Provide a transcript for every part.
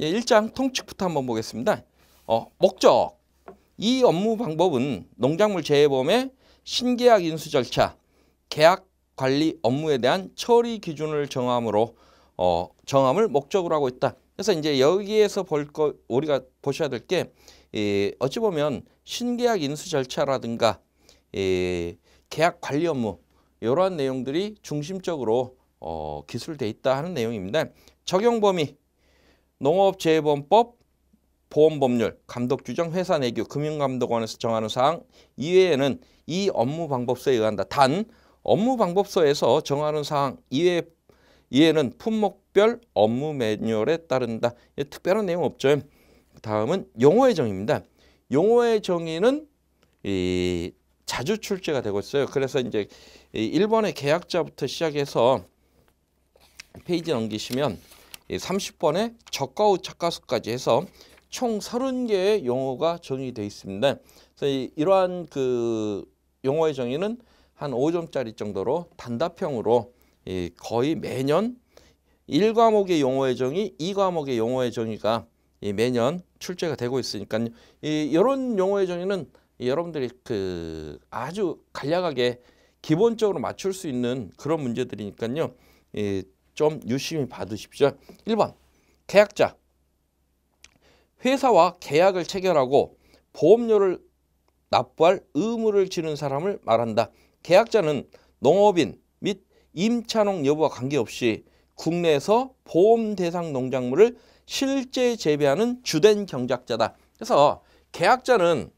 예, 1장 통칙부터 한번 보겠습니다. 어, 목적. 이 업무 방법은 농작물 재해범의 신계약 인수 절차, 계약 관리 업무에 대한 처리 기준을 정함으로 어, 정함을 목적으로 하고 있다. 그래서 이제 여기에서 볼 거 우리가 보셔야 될 게 어찌 보면 신계약 인수 절차라든가 이, 계약 관리 업무 이러한 내용들이 중심적으로 어, 기술돼 있다 하는 내용입니다. 적용 범위 농업재해보험법 보험법률, 감독규정, 회사내규, 금융감독원에서 정하는 사항 이외에는 이 업무방법서에 의한다. 단 업무방법서에서 정하는 사항 이외 이에는 품목별 업무 매뉴얼에 따른다. 특별한 내용 없죠. 다음은 용어의 정의입니다. 용어의 정의는 이 자주 출제가 되고 있어요. 그래서 이제 일번의 계약자부터 시작해서 페이지 넘기시면 삼십 번에 저가우 착가수까지 해서 총 서른 개의 용어가 정의돼 있습니다. 그래서 이러한 그 용어의 정의는 한 오점짜리 정도로 단답형으로 거의 매년 일과목의 용어의 정의, 이과목의 용어의 정의가 매년 출제가 되고 있으니까 이런 용어의 정의는 여러분들이 그 아주 간략하게 기본적으로 맞출 수 있는 그런 문제들이니까요. 좀 유심히 봐두십시오. 1번 계약자 회사와 계약을 체결하고 보험료를 납부할 의무를 지는 사람을 말한다. 계약자는 농업인 및 임차농 여부와 관계없이 국내에서 보험 대상 농작물을 실제 재배하는 주된 경작자다. 그래서 계약자는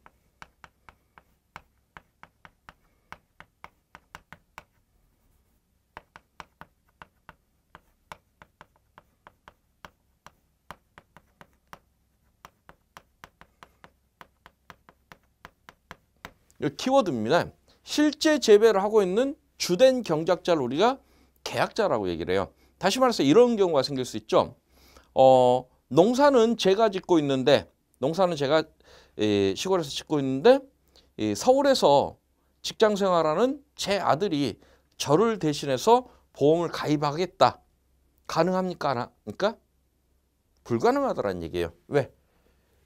키워드입니다. 실제 재배를 하고 있는 주된 경작자를 우리가 계약자라고 얘기를 해요. 다시 말해서 이런 경우가 생길 수 있죠. 어, 농사는 제가 짓고 있는데 농사는 제가 예, 시골에서 짓고 있는데 예, 서울에서 직장 생활하는 제 아들이 저를 대신해서 보험을 가입하겠다. 가능합니까? 안 합니까? 불가능하다라는 얘기예요. 왜?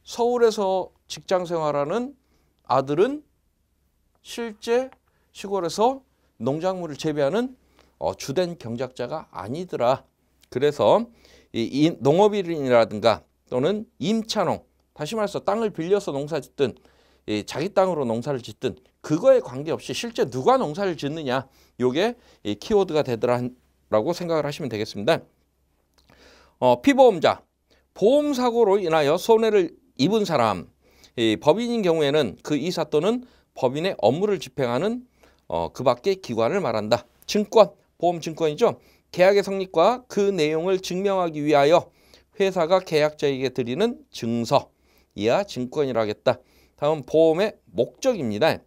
서울에서 직장 생활하는 아들은 실제 시골에서 농작물을 재배하는 어, 주된 경작자가 아니더라. 그래서 이, 이 농업인이라든가 또는 임차농, 다시 말해서 땅을 빌려서 농사 짓든 이 자기 땅으로 농사를 짓든 그거에 관계없이 실제 누가 농사를 짓느냐 요게 이 키워드가 되더라라고 생각을 하시면 되겠습니다. 어, 피보험자, 보험사고로 인하여 손해를 입은 사람, 이 법인인 경우에는 그 이사 또는 법인의 업무를 집행하는 어, 그 밖의 기관을 말한다. 증권, 보험증권이죠. 계약의 성립과 그 내용을 증명하기 위하여 회사가 계약자에게 드리는 증서, 이하 증권이라 하겠다. 다음 보험의 목적입니다.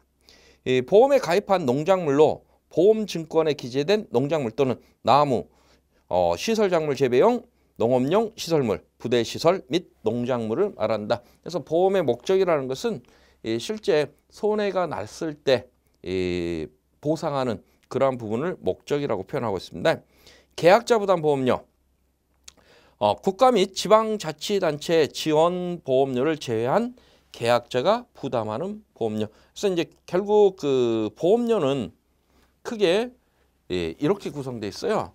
이 보험에 가입한 농작물로 보험증권에 기재된 농작물 또는 나무, 어, 시설작물 재배용, 농업용 시설물, 부대시설 및 농작물을 말한다. 그래서 보험의 목적이라는 것은 실제 손해가 났을 때 보상하는 그러한 부분을 목적이라고 표현하고 있습니다. 계약자부담 보험료 어, 국가 및 지방자치단체 지원 보험료를 제외한 계약자가 부담하는 보험료. 그래서 이제 결국 그 보험료는 크게 예, 이렇게 구성돼 있어요.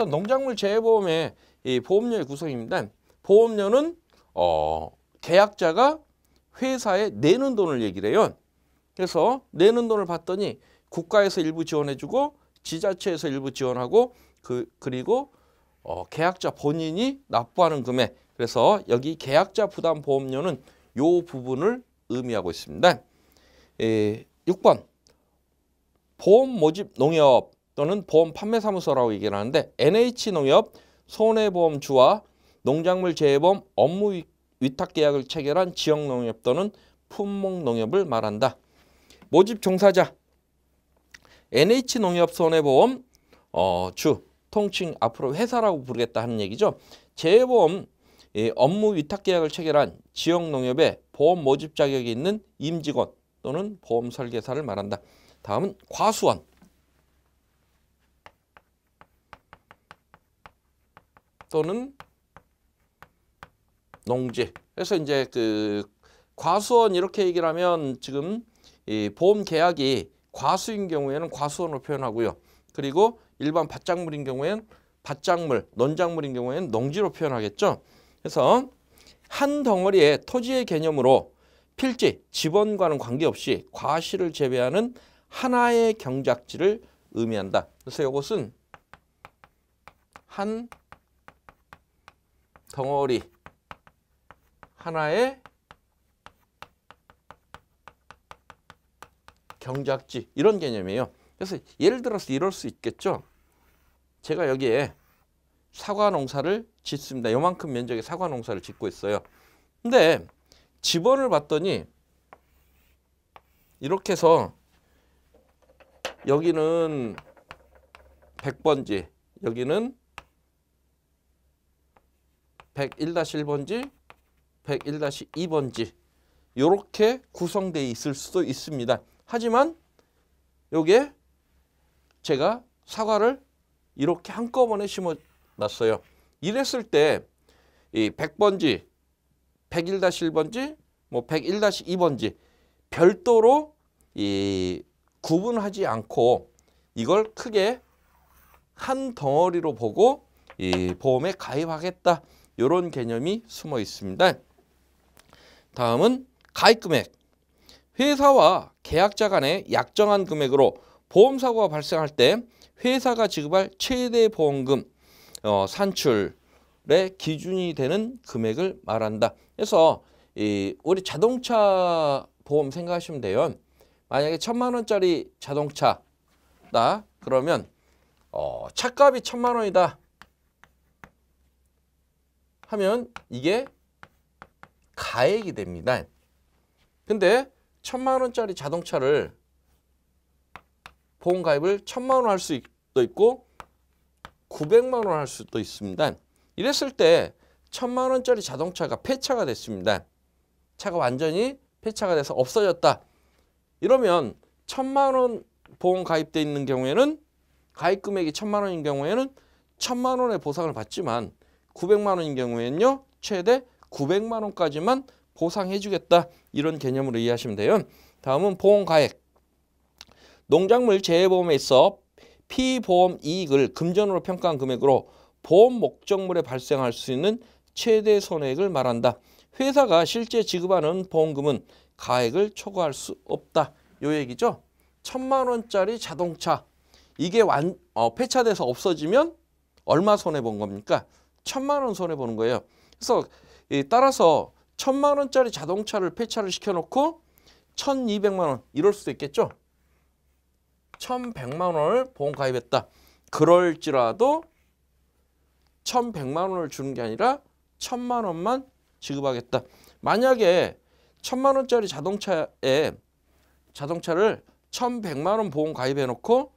해서 농작물 재해보험의 이 보험료의 구성입니다. 보험료는 어, 계약자가 회사에 내는 돈을 얘기를 해요. 그래서 내는 돈을 봤더니 국가에서 일부 지원해주고 지자체에서 일부 지원하고 그, 그리고 어, 계약자 본인이 납부하는 금액 그래서 여기 계약자 부담 보험료는 요 부분을 의미하고 있습니다. 에, 예, 6번 보험 모집 농협 또는 보험 판매사무소라고 얘기를 하는데 NH농협 손해보험주와 농작물 재해보험 업무 위탁계약을 체결한 지역농협 또는 품목농협을 말한다. 모집 종사자 NH농협 손해보험 어, 주 통칭 앞으로 회사라고 부르겠다 하는 얘기죠. 재해보험 예, 업무 위탁 계약을 체결한 지역 농협의 보험 모집 자격이 있는 임직원 또는 보험 설계사를 말한다. 다음은 과수원. 또는 농지. 그래서 이제 그 과수원 이렇게 얘기를 하면 지금 이 보험 계약이 과수인 경우에는 과수원으로 표현하고요. 그리고 일반 밭작물인 경우에는 밭작물, 논작물인 경우에는 농지로 표현하겠죠. 그래서 한 덩어리의 토지의 개념으로 필지, 지번과는 관계없이 과실을 재배하는 하나의 경작지를 의미한다. 그래서 이것은 한 덩어리 하나의 경작지 이런 개념이에요. 그래서 예를 들어서 이럴 수 있겠죠. 제가 여기에 사과 농사를 짓습니다. 요만큼 면적의 사과 농사를 짓고 있어요. 근데 집원을 봤더니 이렇게 해서 여기는 100번지, 여기는 101-1번지, 101-2번지 이렇게 구성되어 있을 수도 있습니다. 하지만 여기 제가 사과를 이렇게 한꺼번에 심어놨어요. 이랬을 때이 100번지, 101-1번지, 뭐 101-2번지 별도로 이 구분하지 않고 이걸 크게 한 덩어리로 보고 이 보험에 가입하겠다. 이런 개념이 숨어 있습니다. 다음은 가입금액. 회사와 계약자 간에 약정한 금액으로 보험사고가 발생할 때 회사가 지급할 최대 보험금 어, 산출의 기준이 되는 금액을 말한다. 그래서 이 우리 자동차 보험 생각하시면 돼요. 만약에 천만 원짜리 자동차다 그러면 어, 차값이 천만 원이다. 하면 이게 가액이 됩니다. 근데 천만 원짜리 자동차를 보험 가입을 천만 원 할 수도 있고 900만 원 할 수도 있습니다. 이랬을 때 천만 원짜리 자동차가 폐차가 됐습니다. 차가 완전히 폐차가 돼서 없어졌다. 이러면 천만 원 보험 가입돼 있는 경우에는 가입 금액이 천만 원인 경우에는 천만 원의 보상을 받지만 900만 원인 경우에는요. 최대 900만 원까지만 보상해 주겠다. 이런 개념으로 이해하시면 돼요. 다음은 보험가액. 농작물 재해보험에 있어 피보험 이익을 금전으로 평가한 금액으로 보험 목적물에 발생할 수 있는 최대 손해액을 말한다. 회사가 실제 지급하는 보험금은 가액을 초과할 수 없다. 요 얘기죠. 천만 원짜리 자동차 이게 완 어, 폐차돼서 없어지면 얼마 손해 본 겁니까? 천만 원 손해 보는 거예요. 그래서 따라서 천만 원짜리 자동차를 폐차를 시켜놓고 천이백만 원 이럴 수도 있겠죠. 천백만 원을 보험 가입했다. 그럴지라도 천백만 원을 주는 게 아니라 천만 원만 지급하겠다. 만약에 천만 원짜리 자동차에 자동차를 천백만 원 보험 가입해 놓고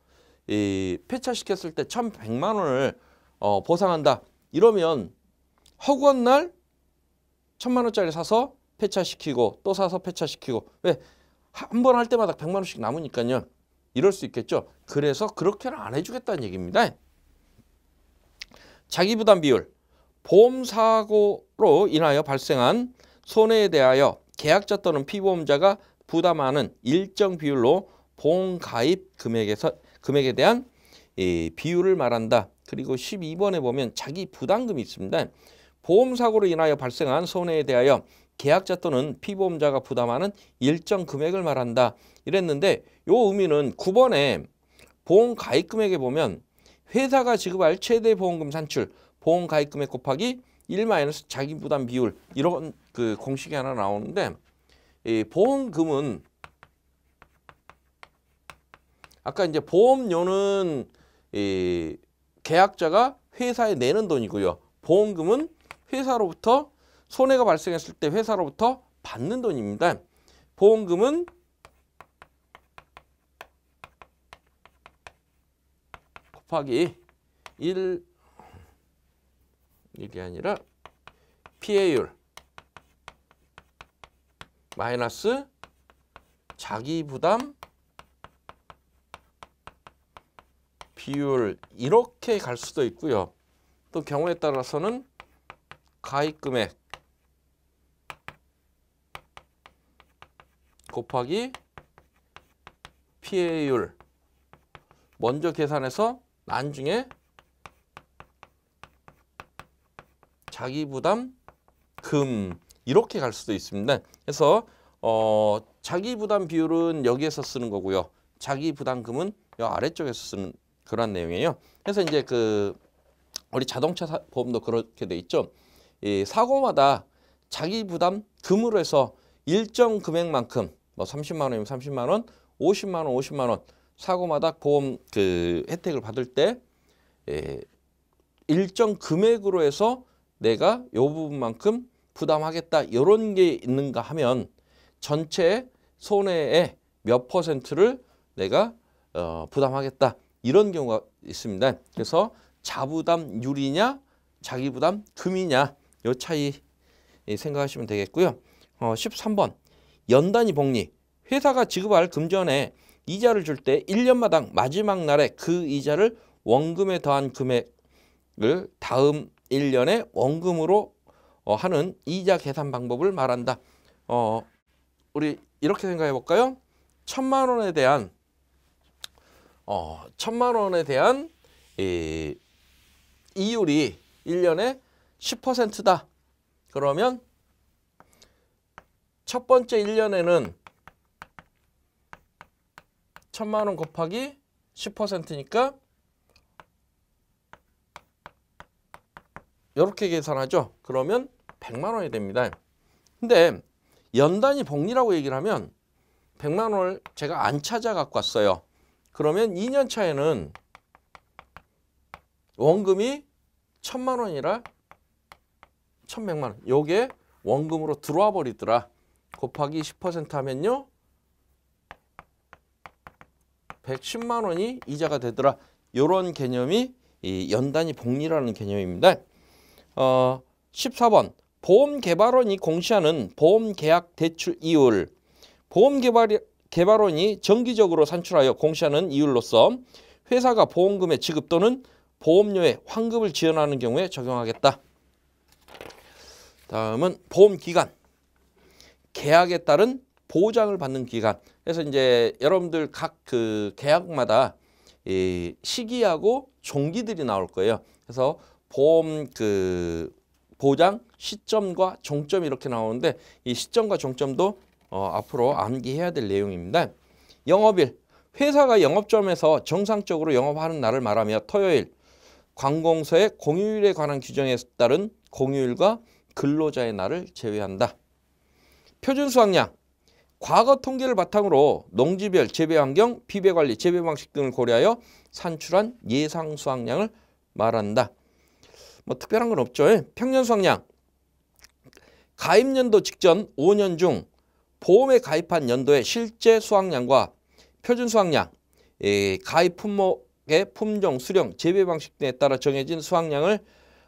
이 폐차시켰을 때 천백만 원을 어, 보상한다. 이러면 허구한 날 천만 원짜리 사서 폐차시키고 또 사서 폐차시키고 왜 한 번 할 때마다 백만 원씩 남으니까요. 이럴 수 있겠죠. 그래서 그렇게는 안 해주겠다는 얘기입니다. 자기부담 비율 보험사고로 인하여 발생한 손해에 대하여 계약자 또는 피보험자가 부담하는 일정 비율로 보험 가입 금액에서 금액에 대한 이 비율을 말한다. 그리고 12번에 보면 자기 부담금이 있습니다. 보험사고로 인하여 발생한 손해에 대하여 계약자 또는 피보험자가 부담하는 일정 금액을 말한다. 이랬는데 요 의미는 9번에 보험 가입 금액에 보면 회사가 지급할 최대 보험금 산출, 보험 가입 금액 곱하기 1 자기 부담 비율 이런 그 공식이 하나 나오는데 이 보험금은 아까 이제 보험료는 이 계약자가 회사에 내는 돈이고요. 보험금은 회사로부터 손해가 발생했을 때 회사로부터 받는 돈입니다. 보험금은 곱하기 1 이게 아니라 피해율 마이너스 자기 부담 비율 이렇게 갈 수도 있고요. 또 경우에 따라서는 가입 금액 곱하기 피해율 먼저 계산해서 나중에 자기 부담 금 이렇게 갈 수도 있습니다. 그래서 어, 자기 부담 비율은 여기에서 쓰는 거고요. 자기 부담금은 이 아래쪽에서 쓰는 그런 내용이에요. 그래서 이제 그 우리 자동차 사, 보험도 그렇게 돼 있죠. 이 사고마다 자기 부담 금으로 해서 일정 금액만큼 뭐 30만 원이면 30만 원, 50만 원, 50만 원 사고마다 보험 그 혜택을 받을 때 예, 일정 금액으로 해서 내가 요 부분만큼 부담하겠다 이런 게 있는가 하면 전체 손해의 몇 퍼센트를 내가 어, 부담하겠다 이런 경우가 있습니다. 그래서 자부담 율이냐 자기부담 금이냐 이 차이 생각하시면 되겠고요. 어, 13번 연단위 복리 회사가 지급할 금전에 이자를 줄 때 1년마당 마지막 날에 그 이자를 원금에 더한 금액을 다음 1년에 원금으로 어, 하는 이자 계산 방법을 말한다. 어, 우리 이렇게 생각해 볼까요? 천만 원에 대한 어, 천만 원에 대한 이, 이율이 1년에 10%다. 그러면 첫 번째 1년에는 천만 원 곱하기 10%니까 이렇게 계산하죠. 그러면 100만 원이 됩니다. 근데 연단이 복리라고 얘기를 하면 100만 원을 제가 안 찾아 갖고 왔어요. 그러면 2년 차에는 원금이 천만 원이라 천백만 원. 요게 원금으로 들어와 버리더라. 곱하기 10% 하면요. 110만 원이 이자가 되더라. 요런 개념이 이 연단이 복리라는 개념입니다. 어, 14번 보험개발원이 공시하는 보험계약 대출 이율 보험개발 개발원이 정기적으로 산출하여 공시하는 이율로서 회사가 보험금의 지급 또는 보험료의 환급을 지원하는 경우에 적용하겠다. 다음은 보험기간. 계약에 따른 보장을 받는 기간. 그래서 이제 여러분들 각 그 계약마다 이 시기하고 종기들이 나올 거예요. 그래서 보험 그 보장 시점과 종점 이렇게 나오는데 이 시점과 종점도 어, 앞으로 암기해야 될 내용입니다. 영업일, 회사가 영업점에서 정상적으로 영업하는 날을 말하며 토요일, 관공서의 공휴일에 관한 규정에 따른 공휴일과 근로자의 날을 제외한다. 표준 수확량, 과거 통계를 바탕으로 농지별 재배환경, 비배관리, 재배방식 등을 고려하여 산출한 예상 수확량을 말한다. 뭐 특별한 건 없죠. 예. 평년 수확량, 가입년도 직전 5년 중 보험에 가입한 연도의 실제 수확량과 표준 수확량, 가입 품목의 품종, 수령, 재배 방식 등에 따라 정해진 수확량을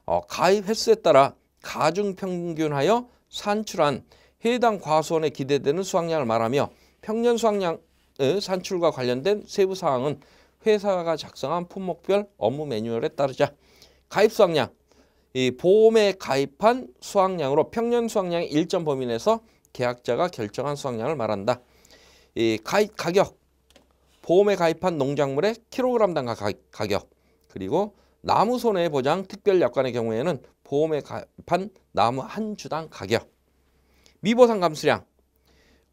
어, 가입 횟수에 따라 가중 평균하여 산출한 해당 과수원에 기대되는 수확량을 말하며 평년 수확량 의 어, 산출과 관련된 세부 사항은 회사가 작성한 품목별 업무 매뉴얼에 따르자 가입 수확량 이 보험에 가입한 수확량으로 평년 수확량의 일정 범위 내에서 계약자가 결정한 수확량을 말한다. 이 가입 가격, 보험에 가입한 농작물의 킬로그램당 가격, 그리고 나무 손해 보장 특별 약관의 경우에는 보험에 가입한 나무 한 주당 가격, 미보상 감수량,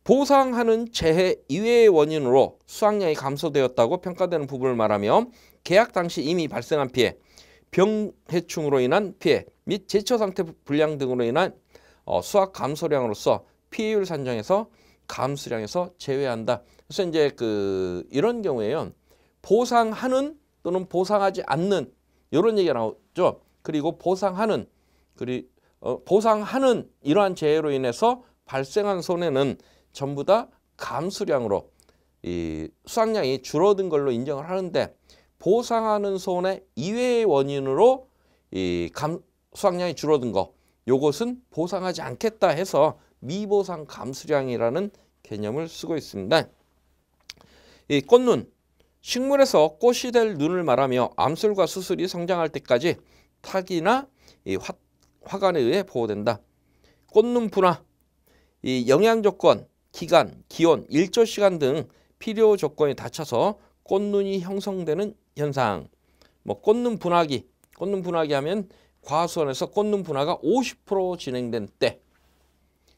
보상하는 재해 이외의 원인으로 수확량이 감소되었다고 평가되는 부분을 말하며 계약 당시 이미 발생한 피해, 병해충으로 인한 피해 및 제초 상태 불량 등으로 인한 어, 수확 감소량으로서 피해율 산정에서 감수량에서 제외한다. 그래서 이제 그 이런 경우에요. 보상하는 또는 보상하지 않는 이런 얘기가 나오죠. 그리고 보상하는 그리 어, 보상하는 이러한 제외로 인해서 발생한 손해는 전부 다 감수량으로 이 수확량이 줄어든 걸로 인정을 하는데 보상하는 손해 이외의 원인으로 이 감, 수확량이 줄어든 거 요것은 보상하지 않겠다 해서 미보상 감수량이라는 개념을 쓰고 있습니다. 이 꽃눈, 식물에서 꽃이 될 눈을 말하며 암술과 수술이 성장할 때까지 타기나 이 화, 화관에 의해 보호된다. 꽃눈 분화, 이 영양 조건, 기간, 기온, 일조 시간 등 필요 조건이 닫혀서 꽃눈이 형성되는 현상. 뭐 꽃눈 분화기, 꽃눈 분화기 하면 과수원에서 꽃눈 분화가 50% 진행된 때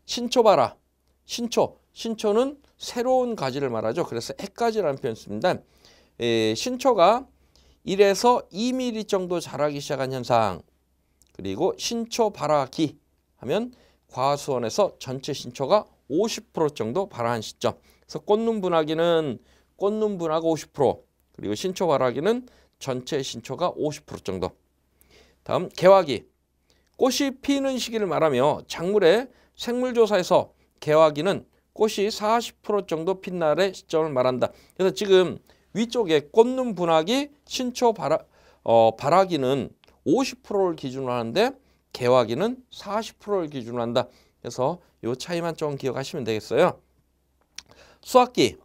신초 바라 신초. 신초는 새로운 가지를 말하죠. 그래서 액가지라는 표현 을 씁니다. 에, 예, 신초가 1에서 2mm 정도 자라기 시작한 현상. 그리고 신초 바라기 하면 과수원에서 전체 신초가 50% 정도 발화한 시점. 그래서 꽃눈 분화기는 꽃눈 분화가 50% 그리고 신초 발화기는 전체 신초가 50% 정도. 다음 개화기. 꽃이 피는 시기를 말하며 작물에 생물조사에서 개화기는 꽃이 40% 정도 핀날의 시점을 말한다. 그래서 지금 위쪽에 꽃눈 분화기, 신초 발화, 어, 발화기는 50%를 기준으로 하는데 개화기는 40%를 기준으로 한다. 그래서 요 차이만 좀 기억하시면 되겠어요. 수확기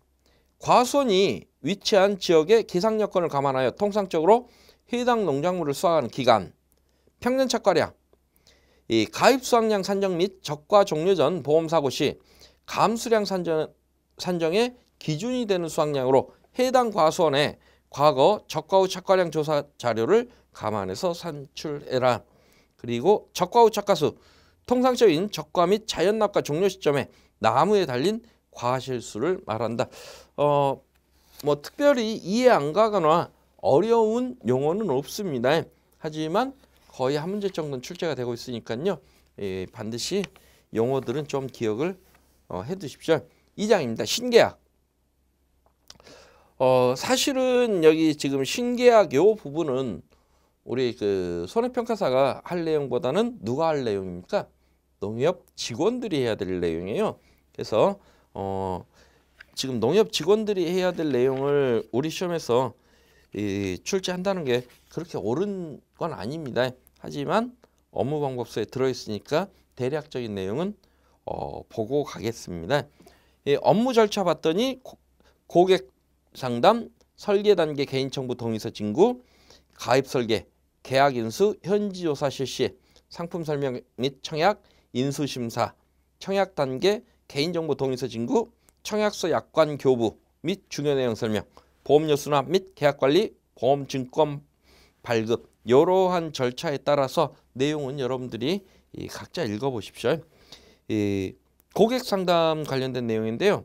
과수원이 위치한 지역의 기상 여건을 감안하여 통상적으로 해당 농작물을 수확하는 기간 평년 착과량 이 가입 수확량 산정 및 적과 종료 전 보험 사고 시 감수량 산정, 산정의 기준이 되는 수확량으로 해당 과수원에 과거 적과 후 착과량 조사 자료를 감안해서 산출해라. 그리고 적과 후 착과수, 통상적인 적과 및 자연납과 종료 시점에 나무에 달린 과실수를 말한다. 어, 뭐 특별히 이해 안 가거나 어려운 용어는 없습니다. 하지만 거의 한 문제 정도는 출제가 되고 있으니까요. 예, 반드시 용어들은 좀 기억을 어, 해두십시오. 이장입니다. 신계약. 어, 사실은 여기 지금 신계약 요 부분은 우리 그 손해평가사가 할 내용보다는 누가 할 내용입니까? 농협 직원들이 해야 될 내용이에요. 그래서 어, 지금 농협 직원들이 해야 될 내용을 우리 시험에서 이, 출제한다는 게 그렇게 옳은 건 아닙니다. 하지만 업무방법서에 들어있으니까 대략적인 내용은 어, 보고 가겠습니다. 예, 업무 절차 봤더니 고, 고객 상담, 설계 단계 개인 청구 동의서 징구 가입 설계, 계약 인수, 현지 조사 실시, 상품 설명 및 청약, 인수 심사, 청약 단계 개인정보 동의서 징구 청약서 약관 교부 및 중요 내용 설명, 보험료 수납 및 계약 관리, 보험 증권 발급, 이러한 절차에 따라서 내용은 여러분들이 각자 읽어보십시오. 고객 상담 관련된 내용인데요.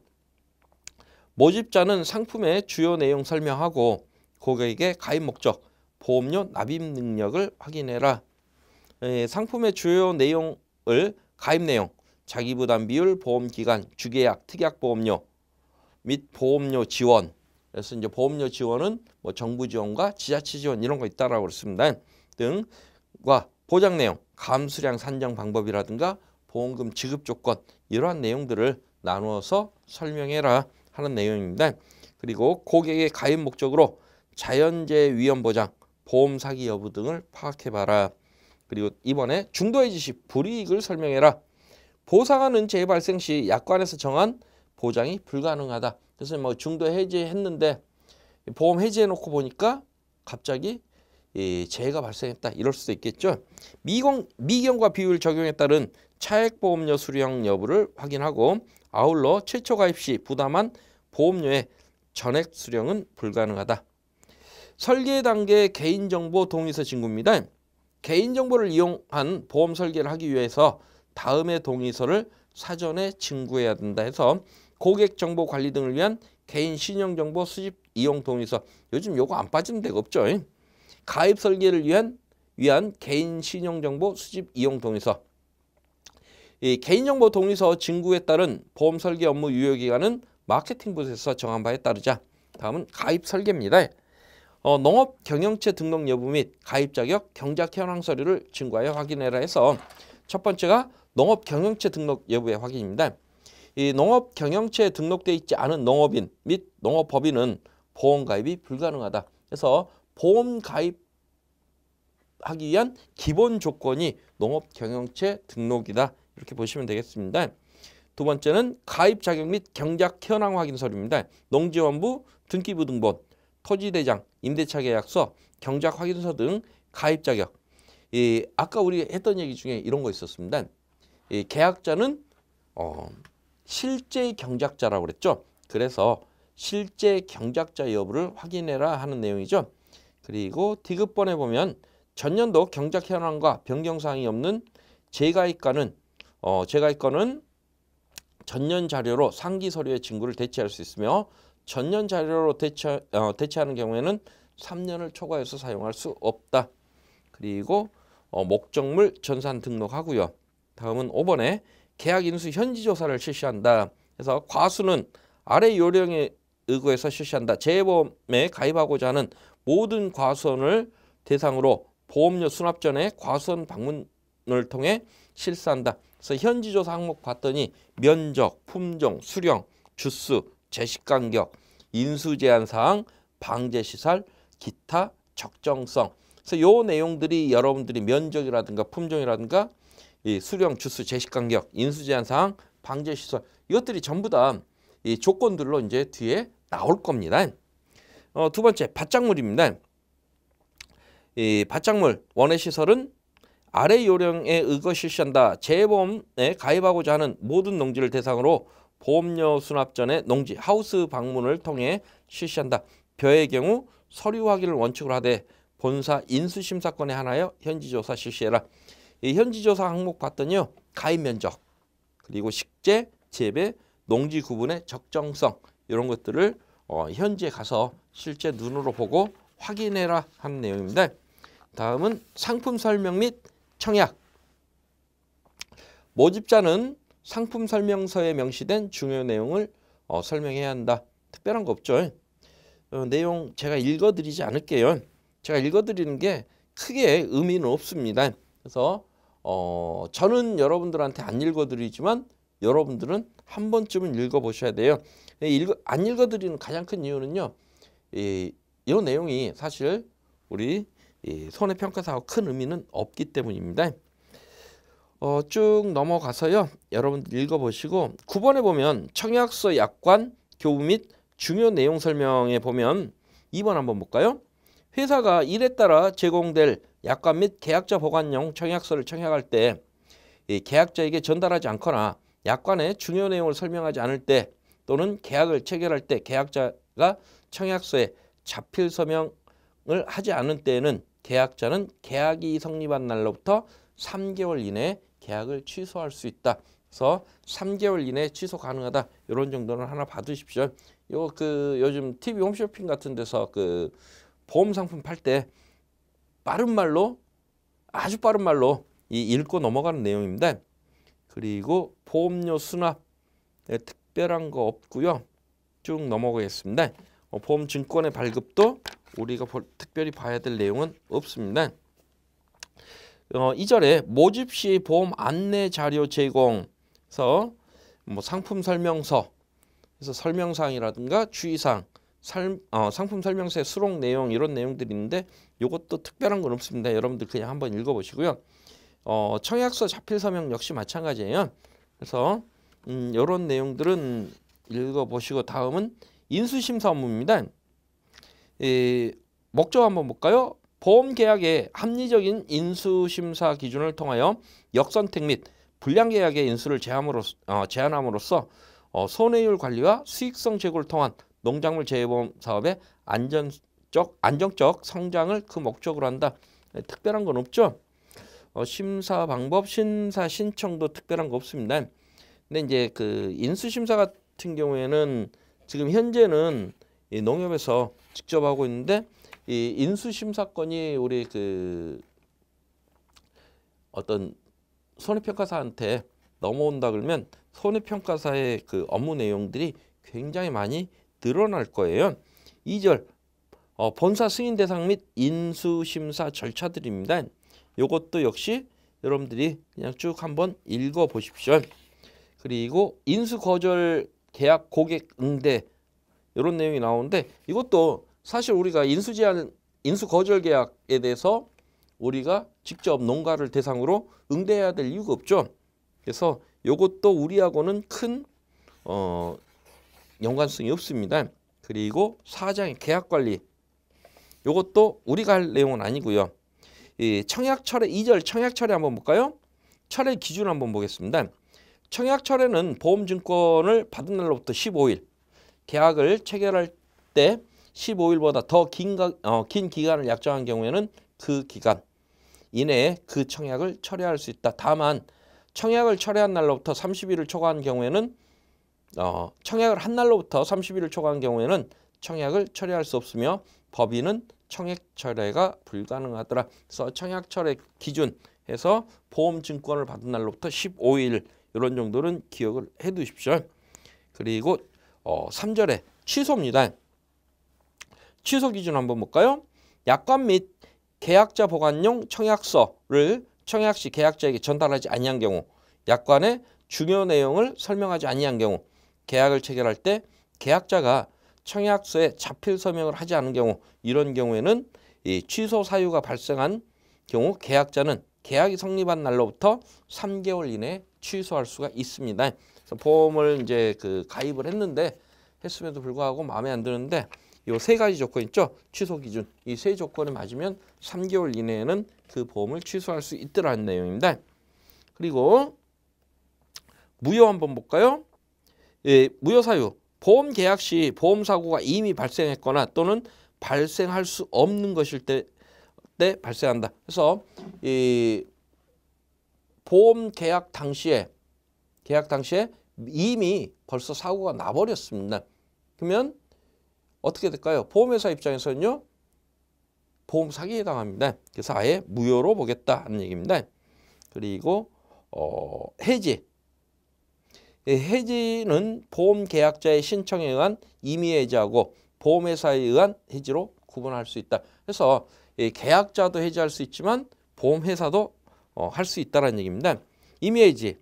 모집자는 상품의 주요 내용 설명하고 고객의 가입 목적, 보험료 납입 능력을 확인해라. 상품의 주요 내용을 가입 내용, 자기부담 비율, 보험기간, 주계약, 특약 보험료 및 보험료 지원, 그래서 이제 보험료 지원은 뭐 정부 지원과 지자체 지원 이런 거 있다라고 그랬습니다. 등과 보장 내용, 감수량 산정 방법이라든가 보험금 지급 조건 이러한 내용들을 나누어서 설명해라 하는 내용입니다. 그리고 고객의 가입 목적으로 자연재해 위험 보장, 보험 사기 여부 등을 파악해봐라. 그리고 이번에 중도해 지시 불이익을 설명해라. 보상하는 재 발생 시 약관에서 정한 보장이 불가능하다. 그래서 뭐 중도 해지했는데 보험 해지해놓고 보니까 갑자기 이 재해가 발생했다 이럴 수도 있겠죠. 미경, 미경과 비율 적용에 따른 차액보험료 수령 여부를 확인하고 아울러 최초 가입 시 부담한 보험료의 전액 수령은 불가능하다. 설계 단계 개인정보 동의서 징구입니다 개인정보를 이용한 보험 설계를 하기 위해서 다음의 동의서를 사전에 징구해야 된다 해서 고객 정보 관리 등을 위한 개인 신용 정보 수집 이용 동의서. 요즘 요거 안빠지면되가 없죠. 가입 설계를 위한 위한 개인 신용 정보 수집 이용 동의서. 이 개인정보 동의서 증구에 따른 보험 설계 업무 유효 기간은 마케팅부에서 정한 바에 따르자. 다음은 가입 설계입니다. 어, 농업 경영체 등록 여부 및 가입 자격 경작 현황 서류를 증거하여 확인해라 해서 첫 번째가 농업 경영체 등록 여부의 확인입니다. 이 농업 경영체에 등록돼 있지 않은 농업인 및 농업법인은 보험 가입이 불가능하다. 그래서 보험 가입하기 위한 기본 조건이 농업 경영체 등록이다. 이렇게 보시면 되겠습니다. 두 번째는 가입 자격 및 경작 현황 확인 서류입니다. 농지원부, 등기부 등본, 토지대장, 임대차 계약서, 경작 확인서 등 가입 자격. 이 아까 우리 했던 얘기 중에 이런 거 있었습니다. 이 계약자는 어 실제 경작자라고 그랬죠. 그래서 실제 경작자 여부를 확인해라 하는 내용이죠. 그리고 디귿번에 보면 전년도 경작 현황과 변경사항이 없는 재가입가는 어, 재가입건는 전년 자료로 상기 서류의 징구를 대체할 수 있으며 전년 자료로 대체, 어, 대체하는 경우에는 3년을 초과해서 사용할 수 없다. 그리고 어, 목적물 전산 등록하고요. 다음은 5번에 계약 인수 현지 조사를 실시한다. 그래서 과수는 아래 요령에 의거해서 실시한다. 재보험에 가입하고자 하는 모든 과수원을 대상으로 보험료 수납 전에 과수원 방문을 통해 실시한다. 그래서 현지 조사 항목 봤더니 면적, 품종, 수령, 주수, 제식 간격, 인수 제한 사항, 방제 시설, 기타 적정성. 그래서 요 내용들이 여러분들이 면적이라든가 품종이라든가 이 수령, 주수, 제식 간격, 인수 제한 사항, 방제 시설 이것들이 전부 다 이 조건들로 이제 뒤에 나올 겁니다. 어, 두 번째 바짝물입니다. 이 바짝물 원의 시설은 아래 요령에 의거 실시한다. 재보험에 가입하고자 하는 모든 농지를 대상으로 보험료 수납 전에 농지 하우스 방문을 통해 실시한다. 벼의 경우 서류 확인을 원칙으로 하되 본사 인수심사권에 한하여 현지조사 실시해라. 현지조사 항목 봤더니요. 가입 면적 그리고 식재, 재배, 농지 구분의 적정성 이런 것들을 어, 현지에 가서 실제 눈으로 보고 확인해라 하는 내용인데 다음은 상품 설명 및 청약 모집자는 상품 설명서에 명시된 중요 내용을 어, 설명해야 한다. 특별한 거 없죠. 어, 내용 제가 읽어드리지 않을게요. 제가 읽어드리는 게 크게 의미는 없습니다. 그래서 어, 저는 여러분들한테 안 읽어드리지만 여러분들은 한 번쯤은 읽어보셔야 돼요. 예, 읽어, 안 읽어드리는 가장 큰 이유는요. 이, 이 내용이 사실 우리 손해평가사와 큰 의미는 없기 때문입니다. 어, 쭉 넘어가서요. 여러분들 읽어보시고 9번에 보면 청약서 약관 교부 및 중요 내용 설명에 보면 2번 한번 볼까요? 회사가 일에 따라 제공될 약관 및 계약자 보관용 청약서를 청약할 때 계약자에게 전달하지 않거나 약관의 중요 내용을 설명하지 않을 때 또는 계약을 체결할 때 계약자가 청약서에 자필 서명을 하지 않은 때에는 계약자는 계약이 성립한 날로부터 3개월 이내에 계약을 취소할 수 있다. 그래서 3개월 이내에 취소 가능하다. 이런 정도는 하나 받으십시오. 요 그 요즘 TV 홈쇼핑 같은 데서 그 보험 상품 팔때 빠른 말로 아주 빠른 말로 이 읽고 넘어가는 내용인데 그리고 보험료 수납 네, 특별한 거 없고요. 쭉 넘어가겠습니다. 어, 보험증권의 발급도 우리가 보, 특별히 봐야 될 내용은 없습니다. 어, 2절에 모집 시 보험 안내 자료 제공서 뭐 상품 설명서 그래서 설명사항이라든가 주의사항 살, 어, 상품 설명서에 수록 내용 이런 내용들이 있는데 이것도 특별한 건 없습니다. 여러분들 그냥 한번 읽어보시고요. 어, 청약서 자필 서명 역시 마찬가지예요. 그래서 음, 이런 내용들은 읽어보시고 다음은 인수심사 업무입니다. 예, 목적 한번 볼까요? 보험계약의 합리적인 인수심사 기준을 통하여 역선택 및 불량계약의 인수를 제 어, 제한함으로써 어, 손해율 관리와 수익성 제고를 통한 농작물 재해보험 사업의 안전적 안정적 성장을 그 목적으로 한다. 예, 특별한 건 없죠. 어, 심사 방법, 심사 신청도 특별한 거 없습니다. 근데 이제 그 인수 심사 같은 경우에는 지금 현재는 이 농협에서 직접 하고 있는데 이 인수 심사권이 우리 그 어떤 손해평가사한테 넘어온다 그러면 손해평가사의 그 업무 내용들이 굉장히 많이 드러날 거예요. 2절 어, 본사 승인 대상 및 인수 심사 절차들입니다. 요것도 역시 여러분들이 그냥 쭉 한번 읽어 보십시오. 그리고 인수 거절 계약 고객 응대 이런 내용이 나오는데 이것도 사실 우리가 인수 제한 인수 거절 계약에 대해서 우리가 직접 농가를 대상으로 응대해야 될 이유가 없죠. 그래서 이것도 우리하고는 큰 어, 연관성이 없습니다. 그리고 사장의 계약 관리 이것도 우리가 할 내용은 아니고요. 이청약철회 2절 청약철회 한번 볼까요? 철회 기준 한번 보겠습니다. 청약철회는 보험증권을 받은 날로부터 15일 계약을 체결할 때 15일보다 더긴 어, 긴 기간을 약정한 경우에는 그 기간 이내에 그 청약을 철회할 수 있다. 다만 청약을 철회한 날로부터 30일을 초과한 경우에는 어, 청약을 한 날로부터 30일을 초과한 경우에는 청약을 철회할 수 없으며 법인은 청약 철회가 불가능하더라. 그래서 청약 철회 기준 해서 보험 증권을 받은 날로부터 15일 이런 정도는 기억을 해 두십시오. 그리고 어, 3절에 취소입니다. 취소 기준 한번 볼까요? 약관 및 계약자 보관용 청약서를 청약 시 계약자에게 전달하지 아니한 경우 약관의 중요 내용을 설명하지 아니한 경우 계약을 체결할 때 계약자가 청약서에 자필 서명을 하지 않은 경우 이런 경우에는 이 취소 사유가 발생한 경우 계약자는 계약이 성립한 날로부터 3개월 이내에 취소할 수가 있습니다. 그래서 보험을 이제 그 가입을 했는데 했음에도 불구하고 마음에 안 드는데 요 세 가지 조건 있죠? 취소 기준. 이 세조건에 맞으면 3개월 이내에는 그 보험을 취소할 수 있더라는 내용입니다. 그리고 무효 한번 볼까요? 예, 무효사유 보험 계약 시 보험 사고가 이미 발생했거나 또는 발생할 수 없는 것일 때, 때 발생한다. 그래서 이 보험 계약 당시에 계약 당시에 이미 벌써 사고가 나버렸습니다. 그러면 어떻게 될까요? 보험회사 입장에서는요. 보험 사기에 해 당합니다. 그래서 아예 무효로 보겠다는 얘기입니다. 그리고 어, 해지 예, 해지는 보험 계약자의 신청에 의한 임의 해지하고 보험회사에 의한 해지로 구분할 수 있다. 그래서 계약자도 해지할 수 있지만 보험회사도 어, 할 수 있다는 얘기입니다. 임의 해지.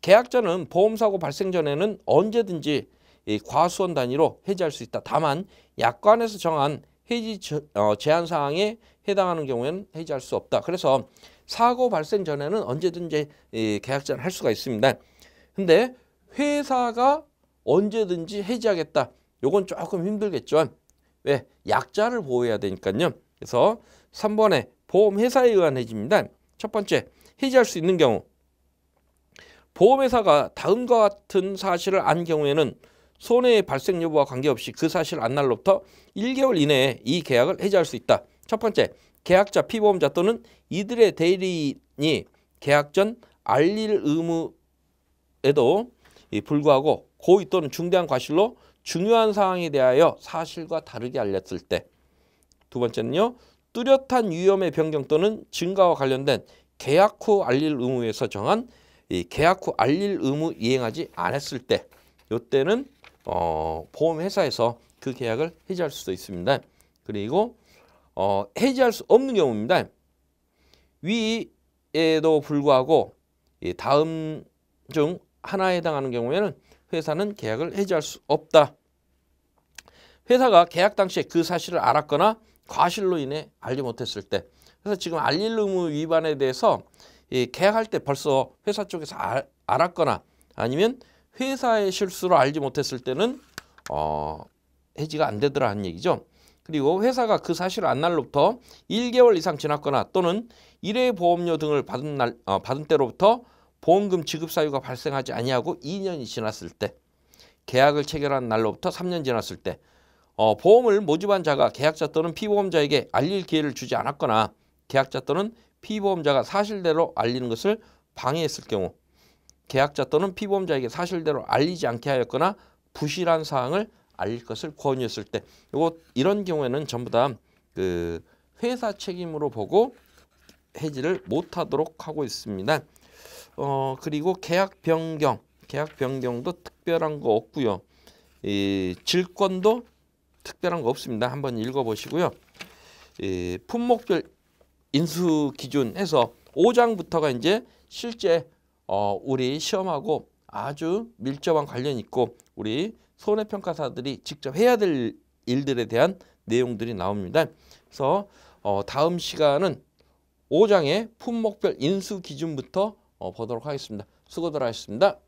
계약자는 보험사고 발생 전에는 언제든지 과수원 단위로 해지할 수 있다. 다만 약관에서 정한 해지 어, 제한 사항에 해당하는 경우에는 해지할 수 없다. 그래서 사고 발생 전에는 언제든지 계약자를 할 수가 있습니다. 근데 회사가 언제든지 해지하겠다. 요건 조금 힘들겠죠. 왜? 약자를 보호해야 되니까요. 그래서 3번에 보험회사에 의한 해지입니다. 첫 번째, 해지할 수 있는 경우 보험회사가 다음과 같은 사실을 안 경우에는 손해의 발생 여부와 관계없이 그 사실 을안 날로부터 1개월 이내에 이 계약을 해지할 수 있다. 첫 번째, 계약자, 피보험자 또는 이들의 대리인이 계약 전 알릴 의무에도 불구하고 고의 또는 중대한 과실로 중요한 사항에 대하여 사실과 다르게 알렸을 때 두 번째는요. 뚜렷한 위험의 변경 또는 증가와 관련된 계약 후 알릴 의무에서 정한 이 계약 후 알릴 의무 이행하지 않았을 때 요때는 어, 보험회사에서 그 계약을 해지할 수도 있습니다. 그리고 어, 해지할 수 없는 경우입니다. 위에도 불구하고 이 다음 중 하나에 해당하는 경우에는 회사는 계약을 해지할 수 없다. 회사가 계약 당시에 그 사실을 알았거나 과실로 인해 알지 못했을 때 그래서 지금 알릴 의무 위반에 대해서 이 계약할 때 벌써 회사 쪽에서 알, 알았거나 아니면 회사의 실수로 알지 못했을 때는 어, 해지가 안 되더라 하는 얘기죠. 그리고 회사가 그 사실을 안 날로부터 1개월 이상 지났거나 또는 일회 보험료 등을 받은 날 어, 받은 때로부터 보험금 지급 사유가 발생하지 아니하고 2년이 지났을 때 계약을 체결한 날로부터 3년 지났을 때 어, 보험을 모집한 자가 계약자 또는 피보험자에게 알릴 기회를 주지 않았거나 계약자 또는 피보험자가 사실대로 알리는 것을 방해했을 경우 계약자 또는 피보험자에게 사실대로 알리지 않게 하였거나 부실한 사항을 알릴 것을 권유했을 때 요거 이런 경우에는 전부 다 그 회사 책임으로 보고 해지를 못하도록 하고 있습니다. 어 그리고 계약 변경, 계약 변경도 특별한 거 없고요. 이 질권도 특별한 거 없습니다. 한번 읽어보시고요. 이 품목별 인수 기준에서 5장부터가 이제 실제 어 우리 시험하고 아주 밀접한 관련이 있고 우리 손해평가사들이 직접 해야 될 일들에 대한 내용들이 나옵니다. 그래서 어, 다음 시간은 5장의 품목별 인수 기준부터 어, 보도록 하겠습니다. 수고들 하셨습니다.